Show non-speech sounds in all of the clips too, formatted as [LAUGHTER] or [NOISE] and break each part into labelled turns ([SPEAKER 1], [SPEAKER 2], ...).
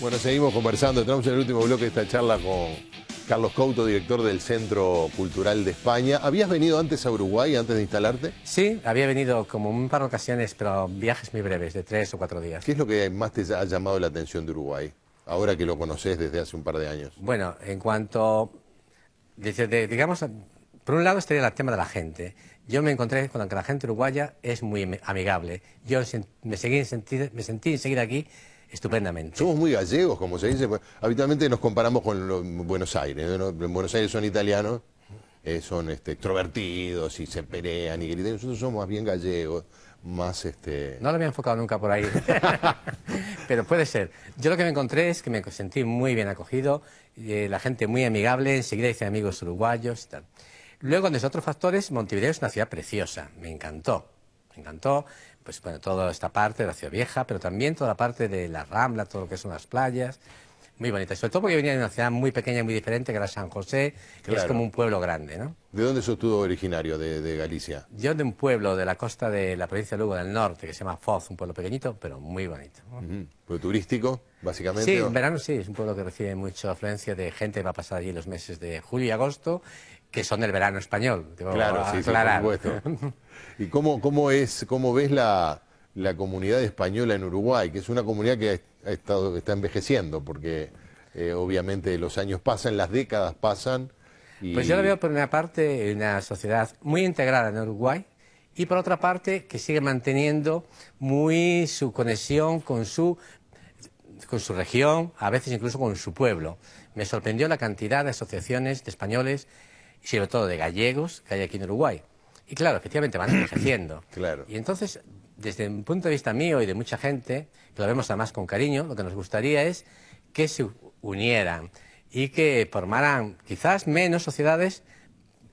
[SPEAKER 1] Bueno, seguimos conversando. Entramos en el último bloque de esta charla con Carlos Couto, director del Centro Cultural de España. ¿Habías venido antes a Uruguay, antes de instalarte? Sí, había venido como un par de ocasiones, pero viajes muy breves, de tres o cuatro días. ¿Qué es lo que más te ha llamado la atención de Uruguay, ahora que lo conoces desde hace un par de años? Bueno, en cuanto,
[SPEAKER 2] digamos, por un lado estaría el tema de la gente. Yo me encontré con que la gente uruguaya es muy amigable. Yo me, seguí, me sentí enseguida aquí
[SPEAKER 1] estupendamente. Somos muy gallegos, como se dice. Pues, habitualmente nos comparamos con los Buenos Aires. En Buenos Aires son italianos, eh, son este, extrovertidos y se pelean y gritan. Nosotros somos más bien gallegos, más este...
[SPEAKER 2] No lo había enfocado nunca por ahí. [LAUGHS] Pero puede ser. Yo lo que me encontré es que me sentí muy bien acogido, eh, la gente muy amigable, enseguida hice amigos uruguayos y tal. Luego, de otros factores, Montevideo es una ciudad preciosa, me encantó, me encantó pues bueno, toda esta parte de la ciudad vieja, pero también toda la parte de la Rambla, todo lo que son las playas. Muy bonita, sobre todo porque venía de una ciudad muy pequeña, muy diferente, que era San
[SPEAKER 1] José, que es como un
[SPEAKER 2] pueblo grande, ¿no?
[SPEAKER 1] ¿De dónde sos tú originario de, Galicia?
[SPEAKER 2] Yo de un pueblo de la costa de la provincia de Lugo, del norte, que se llama Foz, un pueblo pequeñito, pero muy bonito.
[SPEAKER 1] turístico, básicamente? Sí, en
[SPEAKER 2] verano sí, es un pueblo que recibe mucha afluencia de gente, va a pasar allí los meses de julio y agosto, que son del verano español. Claro, sí,
[SPEAKER 1] [LAUGHS] ¿Y cómo, cómo, es, cómo ves la, la, comunidad española en Uruguay? Que es una comunidad que ha estado, que está envejeciendo, porque eh, obviamente los años pasan, las décadas pasan. Pues yo lo veo
[SPEAKER 2] por una parte una sociedad muy integrada en Uruguay y por otra parte que sigue manteniendo muy su conexión con su con su región, a veces incluso con su pueblo. Me sorprendió la cantidad de asociaciones de españoles y sobre todo de gallegos que hay aquí en Uruguay. Y claro, efectivamente van envejeciendo. [CLEARS THROAT] claro. Y entonces, desde un punto de vista mío y de mucha gente, que lo vemos además con cariño, lo que nos gustaría es que se unieran y que formaran quizás menos sociedades,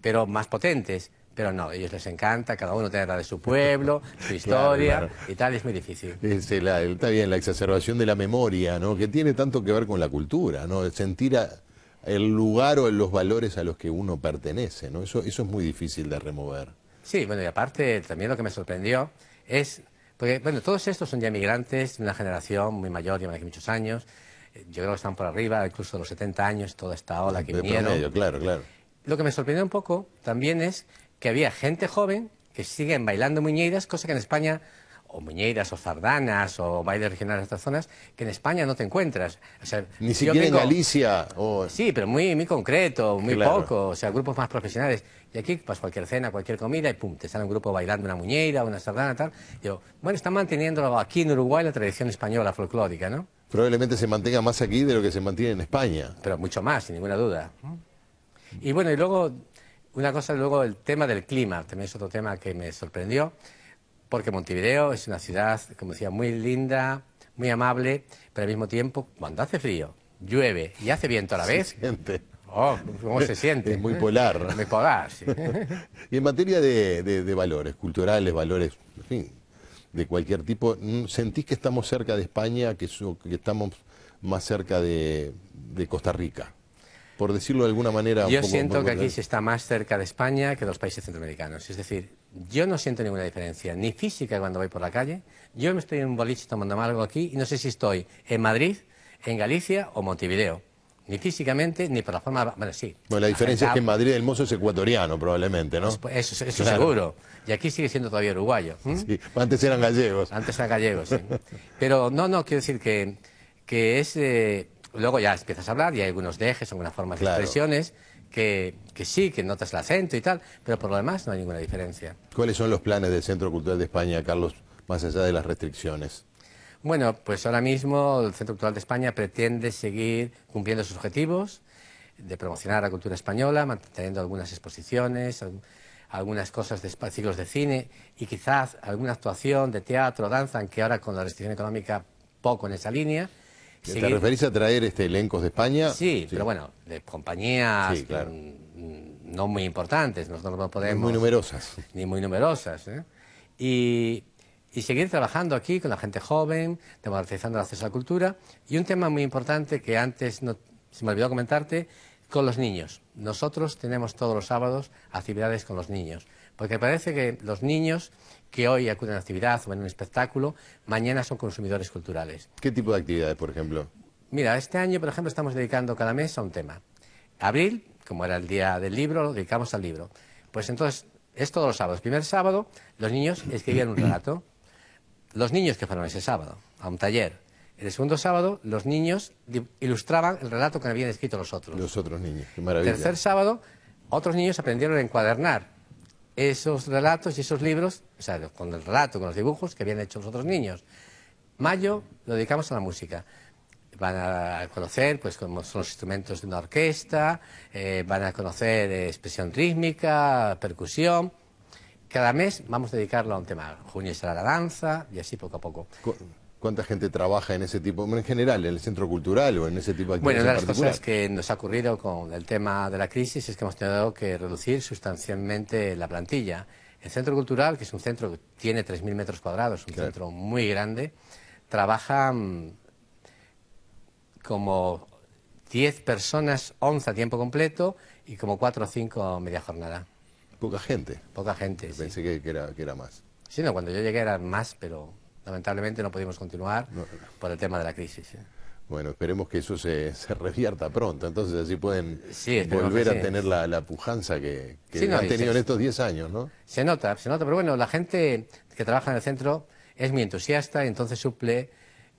[SPEAKER 2] pero más potentes. Pero no, a ellos les encanta, cada uno tener la de su pueblo,
[SPEAKER 1] [LAUGHS] su historia
[SPEAKER 2] y tal, es muy difícil.
[SPEAKER 1] la, está bien, la exacerbación de la memoria, ¿no? que tiene tanto que ver con la cultura, ¿no? sentir a, el lugar o los valores a los que uno pertenece, ¿no? Eso, eso es muy difícil de remover. Sí, bueno, y
[SPEAKER 2] aparte también lo que me sorprendió es, porque bueno, todos estos son ya migrantes de una generación muy mayor, llevan aquí muchos años, eh, yo creo que están por arriba, incluso los 70 años, toda esta ola que de claro, claro. Lo que me sorprendió un poco también es que había gente joven que siguen bailando muñeiras, cosa que en España o Muñeiras o sardanas, o bailes regionales de estas zonas que en España no te encuentras. Ni siquiera en
[SPEAKER 1] Galicia.
[SPEAKER 2] Sí, pero muy, muy concreto, muy poco, o sea, grupos más profesionales. Y aquí, pues cualquier cena, cualquier comida, y pum, te sale un grupo bailando una muñeira, una sardana, tal. Y yo, bueno, están manteniendo aquí en Uruguay la tradición española
[SPEAKER 1] folclórica, ¿no? Probablemente se mantenga más aquí de lo que se mantiene en España. Pero mucho más, sin ninguna duda.
[SPEAKER 2] Y bueno, y luego, una cosa, luego el tema del clima, también es otro tema que me sorprendió porque Montevideo es una ciudad, como decía, muy linda, muy amable, pero al mismo tiempo, cuando hace frío, llueve y hace viento a la vez. Se Oh, ¿cómo se siente? Es muy polar. me polar, [LAUGHS]
[SPEAKER 1] Y en materia de, valores culturales, valores, en fin, de cualquier tipo, mm, ¿sentís que estamos cerca de España, que, que estamos más cerca de, Costa Rica? Por decirlo de alguna manera. Yo siento que aquí se
[SPEAKER 2] está más cerca de España que de los países centroamericanos. Es decir, yo no siento ninguna diferencia, ni física cuando voy por la calle. Yo me estoy en un boliche tomando algo aquí y no sé si estoy en Madrid, en Galicia o Montevideo. Ni físicamente, ni por la forma... Bueno, sí. Bueno, la diferencia es que en Madrid
[SPEAKER 1] el mozo es ecuatoriano, probablemente, ¿no? Pues, pues, eso, seguro. Y
[SPEAKER 2] aquí sigue siendo todavía uruguayo. Sí, antes eran gallegos. Antes eran gallegos, sí. Pero no, no, quiero decir que, que es... Eh, luego ya empiezas a hablar y hay algunos dejes, algunas formas de expresiones que, sí, que notas el acento y tal, pero por lo demás no hay ninguna diferencia.
[SPEAKER 1] ¿Cuáles son los planes del Centro Cultural de España, Carlos, más allá de las restricciones? Bueno, pues ahora
[SPEAKER 2] mismo el Centro Cultural de España pretende seguir cumpliendo sus objetivos de promocionar la cultura española, manteniendo algunas exposiciones, algunas cosas de ciclos de cine y quizás alguna actuación de teatro, danza, aunque ahora con la restricción económica poco en esa línea.
[SPEAKER 1] ¿Te referís a traer este elencos de España? Sí, pero bueno, de compañías mm, mm, no muy importantes, nosotros no podemos... Ni muy numerosas. Ni muy numerosas.
[SPEAKER 2] ¿eh? Y, seguir trabajando aquí con la gente joven, democratizando el acceso a la cultura. Y un tema muy importante que antes se me olvidó comentarte, con los niños. Nosotros tenemos todos los sábados actividades con los niños. Porque parece que los niños que hoy acuden a actividad o ven un espectáculo, mañana son consumidores culturales.
[SPEAKER 1] ¿Qué tipo de actividades, por ejemplo?
[SPEAKER 2] Mira, este año, por ejemplo, estamos dedicando cada mes a un tema. Abril, como era el día del libro, lo dedicamos al libro. Pues entonces, es todos los sábados. El primer sábado, los niños escribían un relato. Los niños que fueron ese sábado a un taller. El segundo sábado, los niños ilustraban el relato que habían escrito los otros. Los otros niños, qué maravilla. Tercer sábado, otros niños aprendieron a encuadernar esos relatos y esos libros, o sea, con el relato, con los dibujos que habían hecho los otros niños. Mayo lo dedicamos a la música. Van a conocer pues, cómo son los instrumentos de una orquesta, eh, van a conocer eh, expresión rítmica, percusión. Cada mes vamos a dedicarlo a un tema. Junio será la danza y así poco a poco.
[SPEAKER 1] ¿Cuánta gente trabaja en ese tipo, en general, en el centro cultural o en ese tipo de actividades? Bueno, una de las cosas que nos ha ocurrido con el tema
[SPEAKER 2] de la crisis es que hemos tenido que reducir sustancialmente la plantilla. El centro cultural, que es un centro que tiene 3.000 metros cuadrados, un centro muy grande, trabaja mm, como 10 personas, 11 a tiempo completo y como 4 o 5 media jornada. Poca gente. Poca gente. Pensé que, era, más. Sí, no, cuando yo llegué era más, pero lamentablemente no pudimos continuar
[SPEAKER 1] por el tema de la crisis. ¿eh? Bueno, esperemos que eso se, [LAUGHS] se, revierta pronto, entonces así pueden volver a tener la, pujanza que, han tenido en estos 10 años, ¿no? Se nota, se nota, pero bueno,
[SPEAKER 2] la gente que trabaja en el centro es muy entusiasta y entonces suple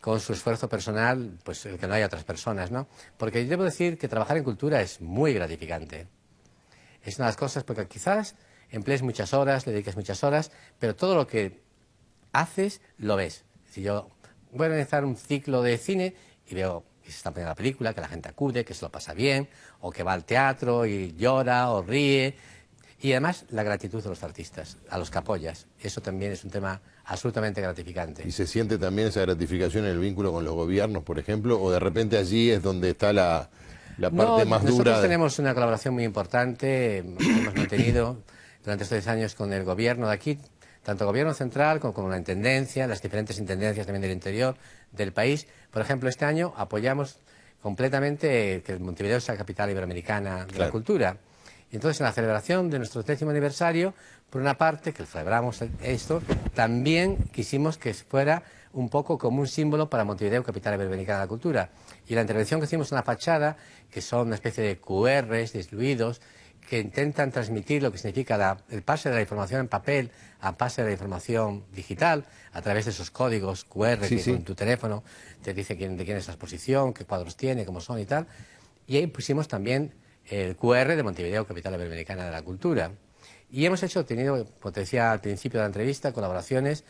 [SPEAKER 2] con su esfuerzo personal, pues el que no haya otras personas, ¿no? Porque yo debo decir que trabajar en cultura es muy gratificante. Es una de las cosas porque quizás emplees muchas horas, le dedicas muchas horas, pero todo lo que haces, lo ves. Si yo voy a organizar un ciclo de cine y veo que se está poniendo la película, que la gente acude, que se lo pasa bien, o que va al teatro y llora o ríe. Y además la gratitud de los artistas, a los capollas Eso también es un tema absolutamente gratificante.
[SPEAKER 1] ¿Y se siente también esa gratificación en el vínculo con los gobiernos, por ejemplo? ¿O de repente allí es donde está la, parte más dura? Nosotros
[SPEAKER 2] tenemos una colaboración muy importante, hemos mantenido durante estos 10 años con el gobierno de aquí tanto gobierno central como, la intendencia, las diferentes intendencias también del interior del país. Por ejemplo, este año apoyamos completamente eh, que Montevideo sea capital iberoamericana de la cultura. entonces en la celebración de nuestro décimo aniversario, por una parte, que celebramos esto, también quisimos que fuera un poco como un símbolo para Montevideo, capital iberoamericana de la cultura. Y la intervención que hicimos en la fachada, que son una especie de QRs diluidos, que intentan transmitir lo que significa el pase de la información en papel a pase de la información digital a través de esos códigos QR que con tu teléfono te dice quién, de quién es la exposición, qué cuadros tiene, cómo son y tal. Y ahí pusimos también el QR de Montevideo, capital iberoamericana de la cultura. Y hemos hecho, tenido, potencial al principio de la entrevista, colaboraciones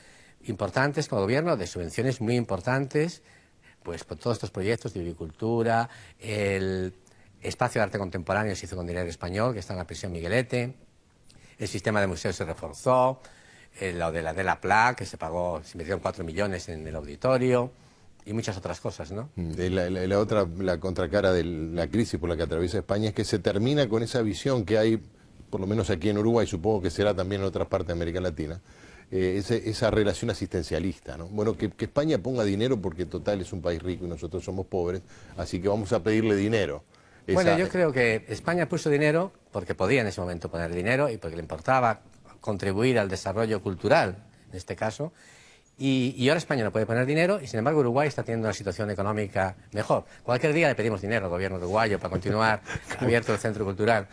[SPEAKER 2] importantes con el gobierno, de subvenciones muy importantes, pues por todos estos proyectos de agricultura, el Espacio de Arte Contemporáneo se hizo con dinero español, que está en la prisión Miguelete. El sistema de museos se reforzó. Eh, lo de la de la Pla, que se pagó, se metieron 4 millones en el auditorio y muchas otras cosas, ¿no?
[SPEAKER 1] Mm, la, otra, la contracara de la crisis por la que atraviesa España es que se termina con esa visión que hay, por lo menos aquí en Uruguay, supongo que será también en otras partes de América Latina, eh, esa, relación asistencialista, ¿no? Bueno, que, que España ponga dinero porque total es un país rico y nosotros somos pobres, así que vamos a pedirle dinero. Bueno, yo creo que España
[SPEAKER 2] puso dinero porque podía en ese momento poner dinero y porque le importaba contribuir al desarrollo cultural, en este caso, y, ahora España no puede poner dinero y sin embargo Uruguay está teniendo una situación económica mejor. Cualquier día le pedimos dinero al gobierno uruguayo para continuar [LAUGHS] abierto el centro
[SPEAKER 1] cultural.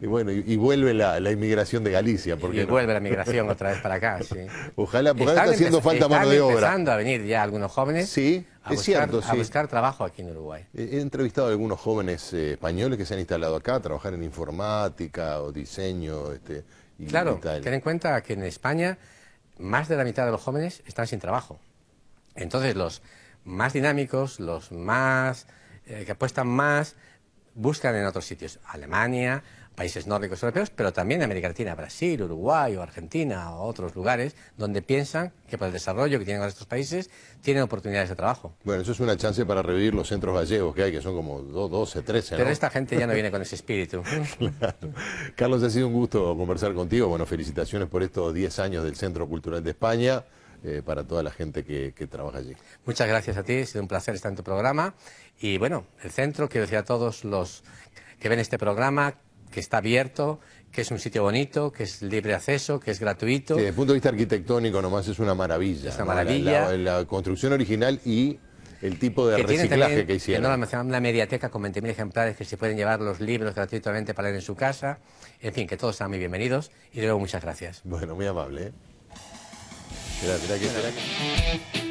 [SPEAKER 1] y bueno, y, vuelve la, inmigración de Galicia. Porque y vuelve la inmigración otra vez para acá, [LAUGHS] sí. Ojalá, porque está haciendo falta mano de obra. Están empezando a venir ya algunos jóvenes. Sí. A buscar, cierto, sí. a buscar
[SPEAKER 2] trabajo aquí en Uruguay.
[SPEAKER 1] He entrevistado a algunos jóvenes eh, españoles que se han instalado acá a trabajar en informática o diseño. Este, claro, ten en cuenta que en España
[SPEAKER 2] más de la mitad de los jóvenes están sin trabajo. Entonces los más dinámicos, los más eh, que apuestan más, buscan en otros sitios. Alemania, países nórdicos europeos, pero también América Latina, Brasil, Uruguay o Argentina o otros lugares donde piensan que por el desarrollo que tienen estos países tienen oportunidades de trabajo.
[SPEAKER 1] Bueno, eso es una chance para revivir los centros gallegos que hay, que son como 12, 13. Pero esta gente ya no viene con [LAUGHS] ese espíritu. Carlos, ha sido un gusto conversar contigo. Bueno, felicitaciones por estos 10 años del Centro Cultural de España. Eh, para toda la gente que, trabaja allí. Muchas gracias a ti, ha sido
[SPEAKER 2] un placer estar en tu programa. Y bueno, el centro, quiero decir a todos los que ven este programa, que está abierto, que es un sitio bonito, que es libre acceso, que es gratuito. desde el punto
[SPEAKER 1] de vista arquitectónico nomás es una maravilla. Es una maravilla. La, construcción original y el tipo de que reciclaje que hicieron. No,
[SPEAKER 2] una mediateca con 20.000 ejemplares que se pueden llevar los libros gratuitamente para leer en su casa. En fin, que todos sean muy bienvenidos y luego muchas gracias. Bueno, muy amable.
[SPEAKER 1] ¿eh?